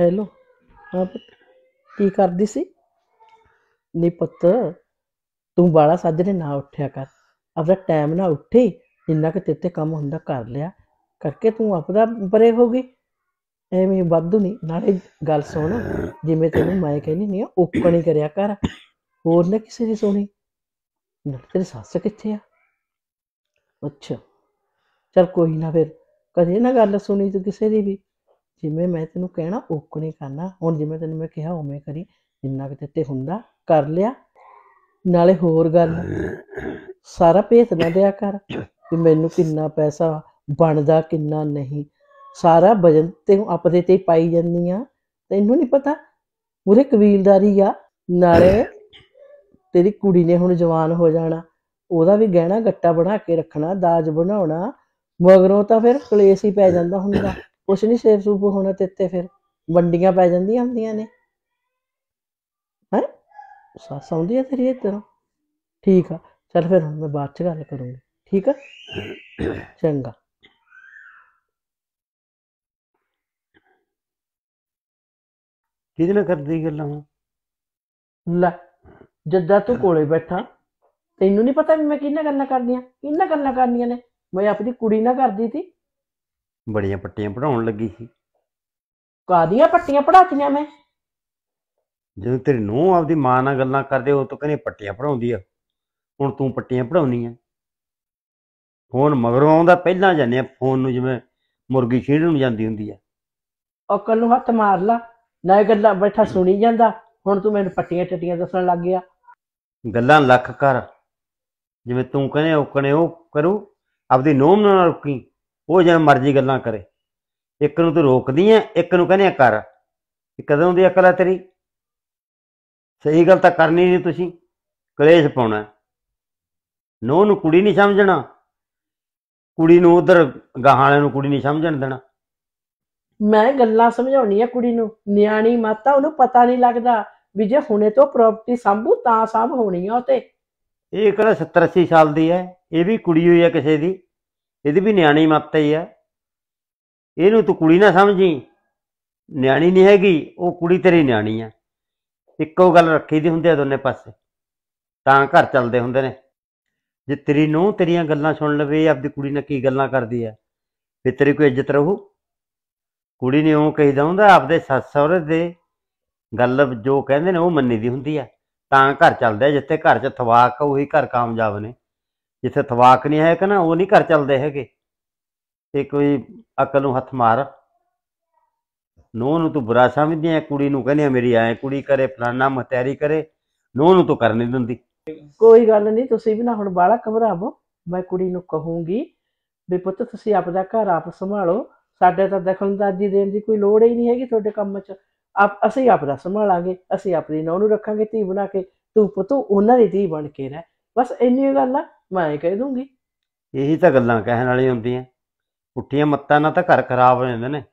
hello ਹਾਂ ਪੁੱਤ ਕੀ ਕਰਦੀ ਸੀ ਨਹੀਂ ਪੁੱਤ ਤੂੰ ਬਾਲਾ ਸਾਜਰੇ ਨਾ ਉੱਠਿਆ ਕਰ ਆਪਣਾ ਟਾਈਮ ਨਾ ਉੱਠੇ ਜਿੰਨਾ ਕਿ ਤੇਤੇ ਕੰਮ ਹੁੰਦਾ ਕਰ ਲਿਆ ਕਰਕੇ ਤੂੰ ਆਪਦਾ ਪਰੇ ਹੋ ਗਈ ਐਵੇਂ ਵਾਧੂ ਨਹੀਂ ਨਾਲੇ ਗੱਲ ਸੁਣ ਜਿਵੇਂ ਤੈਨੂੰ ਮੈਂ ਕਹਿੰਦੀ ਨਹੀਂ ਓਕਣੀ ਕਰਿਆ ਕਰ ਹੋਰ ਨਾ ਕਿਸੇ ਦੀ ਸੁਣੀ ਤੇਰੇ ਤੇਰੀ ਸੱਸ ਕਿੱਥੇ ਆ ਅੱਛਾ ਚਲ ਕੋਈ ਨਾ ਫਿਰ ਕਦੇ ਨਾ ਗੱਲ ਸੁਣੀ ਤੂੰ ਕਿਸੇ ਦੀ ਵੀ ਜਿਵੇਂ ਮੈਂ ਤੈਨੂੰ ਕਹਿਣਾ ਓਕਣੇ ਕਰਨਾ ਹੁਣ ਜਿਵੇਂ ਤੈਨੂੰ ਮੈਂ ਕਿਹਾ ਉਵੇਂ ਕਰੀ ਜਿੰਨਾ ਕਿ ਤੇਤੇ ਹੁੰਦਾ ਕਰ ਲਿਆ ਨਾਲੇ ਹੋਰ ਗੱਲ ਸਾਰਾ ਭੇਤ ਨਾ ਦਿਆ ਕਰ ਕਿ ਮੈਨੂੰ ਕਿੰਨਾ ਪੈਸਾ ਬਣਦਾ ਕਿੰਨਾ ਨਹੀਂ ਸਾਰਾ ਵਜਨ ਤੇ ਆਪਣੇ ਤੇ ਪਾਈ ਜਾਂਦੀ ਆ ਤੈਨੂੰ ਨਹੀਂ ਪਤਾ ਪੂਰੇ ਕਬੀਲਦਾਰੀ ਆ ਨਾਲੇ ਤੇਰੀ ਕੁੜੀ ਨੇ ਹੁਣ ਜਵਾਨ ਹੋ ਜਾਣਾ ਉਹਦਾ ਵੀ ਗਹਿਣਾ ਗੱਟਾ ਬਣਾ ਕੇ ਰੱਖਣਾ ਦਾਜ ਬਣਾਉਣਾ ਮਗਰੋਂ ਤਾਂ ਫਿਰ ਕਲੇਸ਼ ਹੀ ਪੈ ਜਾਂਦਾ ਹੁੰਦਾ ਕੁਛ ਨਹੀਂ ਸੇਵ ਸੂਪ ਹੋਣਾ ਤੇ ਤੇ ਫਿਰ ਵੰਡੀਆਂ ਪੈ ਜਾਂਦੀਆਂ ਹੁੰਦੀਆਂ ਨੇ ਹੈ ਸੱਸ ਆਉਂਦੀ ਆ ਤੇਰੀ ਇੱਧਰ ਠੀਕ ਆ ਚੱਲ ਫਿਰ ਹੁਣ ਮੈਂ ਬਾਅਦ ਚ ਗੱਲ ਕਰੂੰਗੀ ਠੀਕ ਆ ਚੰਗਾ ਕਿਹਦੇ ਨਾਲ ਕਰਦੀ ਗੱਲਾਂ ਲੈ ਜੱਜਾ ਤੂੰ ਕੋਲੇ ਬੈਠਾ ਤੈਨੂੰ ਨਹੀਂ ਪਤਾ ਮੈਂ ਕਿੰਨਾ ਗੱਲਾਂ ਕਰਦੀਆਂ ਕਿੰਨਾ ਗੱਲਾਂ ਕਰਨੀਆਂ ਨੇ ਮੈਂ ਆਪਣੀ ਕੁੜੀ ਨਾਲ ਕਰਦੀ ਸੀ ਬੜੀਆਂ ਪੱਟੀਆਂ ਪੜਾਉਣ ਲੱਗੀ ਸੀ ਕਾਦੀਆਂ ਪੱਟੀਆਂ ਪੜਾਤੀਆਂ ਮੈਂ ਜਦੋਂ ਤੇਰੀ ਨੂੰ ਆਪਦੀ ਮਾਂ ਨਾਲ ਗੱਲਾਂ ਕਰਦੇ ਹੋ ਤੂੰ ਕਹਿੰਦੇ ਪੱਟੀਆਂ ਪੜਾਉਂਦੀ ਆ ਹੁਣ ਤੂੰ ਪੱਟੀਆਂ ਪੜਾਉਣੀ ਆ ਫੋਨ ਮਗਰੋਂ ਆਉਂਦਾ ਪਹਿਲਾਂ ਜਾਂਦੇ ਆ ਫੋਨ ਨੂੰ ਜਿਵੇਂ ਮੁਰਗੀ ਛੇੜਨ ਨੂੰ ਜਾਂਦੀ ਹੁੰਦੀ ਆ ਅਕਲ ਨੂੰ ਹੱਥ ਮਾਰ ਲਾ ਨਾ ਇਹ ਗੱਲਾਂ ਬੈਠਾ ਸੁਣੀ ਜਾਂਦਾ ਹੁਣ ਤੂੰ ਮੈਨੂੰ ਪੱਟੀਆਂ ਟੱਟੀਆਂ ਦੱਸਣ ਲੱਗ ਗਿਆ ਗੱਲਾਂ ਲੱਖ ਕਰ ਜਿਵੇਂ ਤੂੰ ਕਹਿੰਦੇ ਉਹ ਉਹ ਕਰੂ ਆਪਦੀ ਨੋਮ ਨਾਲ ਰੁਕੀ ਉਹ ਜਿਵੇਂ ਮਰਜ਼ੀ ਗੱਲਾਂ ਕਰੇ ਇੱਕ ਨੂੰ ਤੂੰ ਰੋਕਦੀ ਐ ਇੱਕ ਨੂੰ ਕਹਿੰਦੇ ਆ ਕਰ ਕਦੋਂ ਦੀ ਅਕਲ ਆ ਤੇਰੀ ਸਹੀ ਗੱਲ ਤਾਂ ਕਰਨੀ ਨਹੀਂ ਤੁਸੀਂ ਕਲੇਸ਼ ਪਾਉਣਾ ਨੋ ਨੂੰ ਕੁੜੀ ਨਹੀਂ ਸਮਝਣਾ ਕੁੜੀ ਨੂੰ ਉਧਰ ਗਾਹਾਂ ਵਾਲਿਆਂ ਨੂੰ ਕੁੜੀ ਨਹੀਂ ਸਮਝਣ ਦੇਣਾ ਮੈਂ ਗੱਲਾਂ ਸਮਝਾਉਣੀ ਆ ਕੁੜੀ ਨੂੰ ਨਿਆਣੀ ਮਾਤਾ ਉਹਨੂੰ ਪਤਾ ਨਹੀਂ ਲੱਗਦਾ ਵੀ ਜੇ ਹੁਣੇ ਤੋਂ ਪ੍ਰਾਪਰਟੀ ਸੰਭੂ ਤਾਂ ਸਾਂਭ ਹੋਣੀ ਆ ਉਹ ਤੇ ਇਹ ਕਿਹੜਾ 70 80 ਸਾਲ ਦੀ ਐ ਇਹ ਵੀ ਕੁੜੀ ਹੋਈ ਐ ਕਿਸੇ ਦੀ ਇਹਦੀ ਵੀ ਨਿਆਣੀ ਮੱਤ ਹੀ ਆ ਇਹਨੂੰ ਤੂੰ ਕੁੜੀ ਨਾ ਸਮਝੀ ਨਿਆਣੀ ਨਹੀਂ ਹੈਗੀ ਉਹ ਕੁੜੀ ਤੇਰੀ ਨਿਆਣੀ ਆ ਇੱਕੋ ਗੱਲ ਰੱਖੀ ਦੀ ਹੁੰਦੀ ਆ ਦੋਨੇ ਪਾਸੇ ਤਾਂ ਘਰ ਚੱਲਦੇ ਹੁੰਦੇ ਨੇ ਜੇ ਤੇਰੀ ਨੂੰ ਤੇਰੀਆਂ ਗੱਲਾਂ ਸੁਣ ਲਵੇ ਆਪਦੀ ਕੁੜੀ ਨਾਲ ਕੀ ਗੱਲਾਂ ਕਰਦੀ ਆ ਫੇ ਤੇਰੀ ਕੋਈ ਇੱਜ਼ਤ ਰਹੂ ਕੁੜੀ ਨੇ ਉਹ ਕਹਿਦਾ ਹੁੰਦਾ ਆਪਦੇ ਸੱਸ ਸਹੁਰੇ ਦੇ ਗੱਲ ਜੋ ਕਹਿੰਦੇ ਨੇ ਉਹ ਮੰਨੀ ਦੀ ਹੁੰਦੀ ਆ ਤਾਂ ਘਰ ਚੱਲਦਾ ਜਿੱਥੇ ਘਰ 'ਚ ਥਵਾਕ ਉਹੀ ਘਰ ਕਾਮਯਾਬ ਨੇ ਜਿੱਥੇ ਤਵਾਕ ਨਹੀਂ ਹੈ ਕਿ ਨਾ ਉਹ ਨਹੀਂ ਘਰ ਚੱਲਦੇ ਹੈਗੇ ਤੇ ਕੋਈ ਅਕਲ ਨੂੰ ਹੱਥ ਮਾਰ ਨੂੰ ਨੂੰ ਤੂੰ ਬੁਰਾ ਸਮਝਦੀ ਐ ਕੁੜੀ ਨੂੰ ਕਹਿੰਦੀ ਮੇਰੀ ਐ ਕੁੜੀ ਕਰੇ ਫਲਾਨਾ ਮਤੈਰੀ ਕਰੇ ਨੂੰ ਨੂੰ ਤੂੰ ਕਰਨ ਨਹੀਂ ਦਿੰਦੀ ਕੋਈ ਗੱਲ ਨਹੀਂ ਤੁਸੀਂ ਵੀ ਨਾ ਹੁਣ ਬਾਲਾ ਘਬਰਾਵੋ ਮੈਂ ਕੁੜੀ ਨੂੰ ਕਹੂੰਗੀ ਵੀ ਪੁੱਤ ਤੁਸੀਂ ਆਪਦਾ ਘਰ ਆਪ ਸੰਭਾਲੋ ਸਾਡੇ ਤਾਂ ਦਖਲਅੰਦਾਜ਼ੀ ਦੇਣ ਦੀ ਕੋਈ ਲੋੜ ਹੀ ਨਹੀਂ ਹੈਗੀ ਤੁਹਾਡੇ ਕੰਮ 'ਚ ਆਪ ਅਸੀਂ ਆਪਦਾ ਸੰਭਾਲਾਂਗੇ ਅਸੀਂ ਆਪਣੀ ਨੌਂ ਨੂੰ ਰੱਖਾਂਗੇ ਧੀ ਬਣਾ ਕੇ ਤੂੰ ਪੁੱਤ ਉਹਨਾਂ ਦੀ ਧੀ ਬਣ ਕੇ ਰਹਿ ਬਸ ਇੰਨੀ ਗੱਲ ਆ ਮੈਂ ਐ ਕਹਿ ਦੂੰਗੀ ਇਹੀ ਤਾਂ ਗੱਲਾਂ ਕਹਿਣ ਵਾਲੀਆਂ ਹੁੰਦੀਆਂ ਪੁੱਠੀਆਂ ਮੱਤਾਂ ਨਾਲ ਤਾਂ ਘਰ ਖਰਾਬ ਹੋ ਜਾਂਦੇ ਨੇ